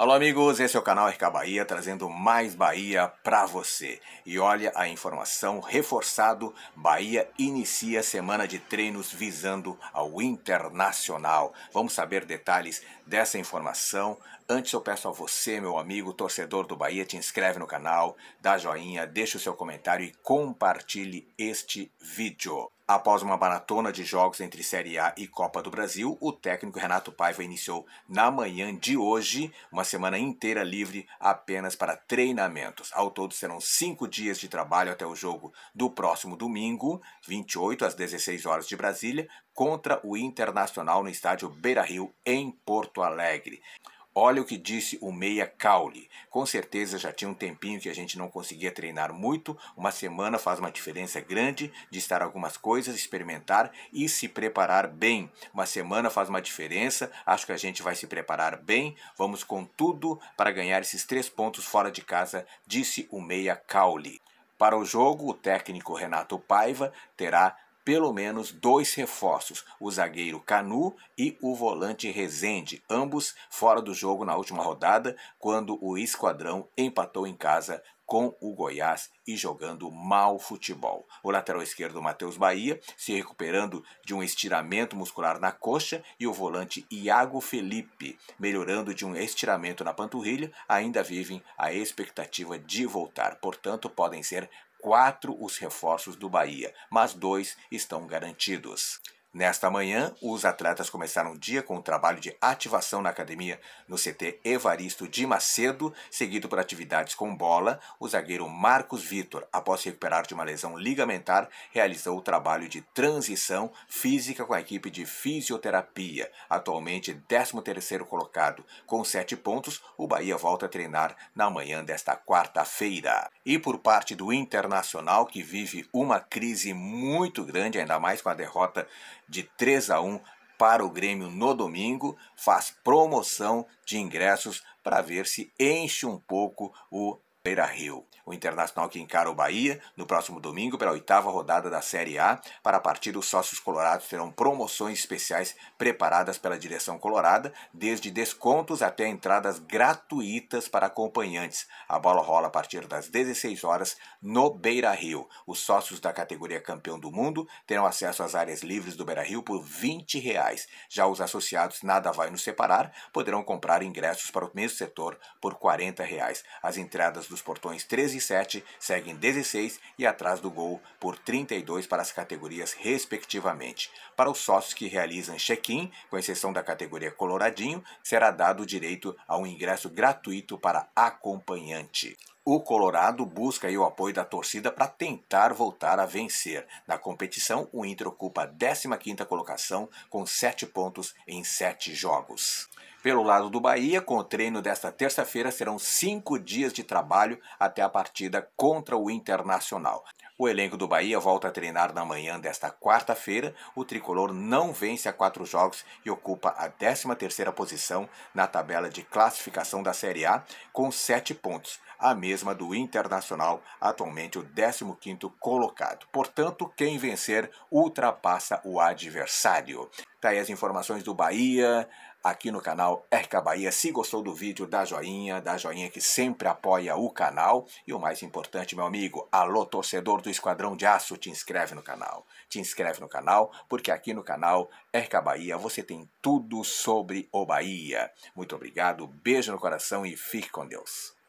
Alô amigos, esse é o canal RK Bahia trazendo mais Bahia para você. E olha a informação reforçado, Bahia inicia semana de treinos visando ao Internacional. Vamos saber detalhes dessa informação Antes eu peço a você, meu amigo torcedor do Bahia, te inscreve no canal, dá joinha, deixa o seu comentário e compartilhe este vídeo. Após uma maratona de jogos entre Série A e Copa do Brasil, o técnico Renato Paiva iniciou na manhã de hoje uma semana inteira livre apenas para treinamentos. Ao todo serão cinco dias de trabalho até o jogo do próximo domingo, 28 às 16 horas de Brasília, contra o Internacional no estádio Beira Rio, em Porto Alegre. Olha o que disse o Meia Caule. Com certeza já tinha um tempinho que a gente não conseguia treinar muito. Uma semana faz uma diferença grande de estar algumas coisas, experimentar e se preparar bem. Uma semana faz uma diferença. Acho que a gente vai se preparar bem. Vamos com tudo para ganhar esses três pontos fora de casa, disse o Meia Caule. Para o jogo, o técnico Renato Paiva terá pelo menos dois reforços, o zagueiro Canu e o volante Rezende, ambos fora do jogo na última rodada, quando o esquadrão empatou em casa com o Goiás e jogando mal futebol. O lateral esquerdo Matheus Bahia se recuperando de um estiramento muscular na coxa e o volante Iago Felipe melhorando de um estiramento na panturrilha, ainda vivem a expectativa de voltar. Portanto, podem ser quatro os reforços do Bahia, mas dois estão garantidos. Nesta manhã, os atletas começaram o dia com o um trabalho de ativação na academia no CT Evaristo de Macedo, seguido por atividades com bola. O zagueiro Marcos Vitor, após se recuperar de uma lesão ligamentar, realizou o trabalho de transição física com a equipe de fisioterapia. Atualmente 13º colocado, com 7 pontos, o Bahia volta a treinar na manhã desta quarta-feira. E por parte do Internacional, que vive uma crise muito grande, ainda mais com a derrota de 3 a 1 para o Grêmio no domingo, faz promoção de ingressos para ver se enche um pouco o Beira Rio. O Internacional que encara o Bahia no próximo domingo pela oitava rodada da Série A. Para a partida, os sócios colorados terão promoções especiais preparadas pela direção colorada, desde descontos até entradas gratuitas para acompanhantes. A bola rola a partir das 16 horas no Beira Rio. Os sócios da categoria campeão do mundo terão acesso às áreas livres do Beira Rio por 20 reais. Já os associados Nada Vai Nos Separar poderão comprar ingressos para o mesmo setor por 40 reais. As entradas dos portões 13 e 7 seguem 16 e atrás do gol por 32 para as categorias respectivamente. Para os sócios que realizam check-in, com exceção da categoria Coloradinho, será dado o direito a um ingresso gratuito para acompanhante. O Colorado busca o apoio da torcida para tentar voltar a vencer. Na competição, o Inter ocupa a 15ª colocação com 7 pontos em 7 jogos. Pelo lado do Bahia, com o treino desta terça-feira, serão cinco dias de trabalho até a partida contra o Internacional. O elenco do Bahia volta a treinar na manhã desta quarta-feira. O tricolor não vence a quatro jogos e ocupa a 13 terceira posição na tabela de classificação da Série A com sete pontos a mesma do Internacional, atualmente o 15º colocado. Portanto, quem vencer ultrapassa o adversário. Tá aí as informações do Bahia, aqui no canal Erca Bahia. Se gostou do vídeo, dá joinha, dá joinha que sempre apoia o canal. E o mais importante, meu amigo, alô torcedor do Esquadrão de Aço, te inscreve no canal. Te inscreve no canal, porque aqui no canal Erca Bahia você tem tudo sobre o Bahia. Muito obrigado, beijo no coração e fique com Deus.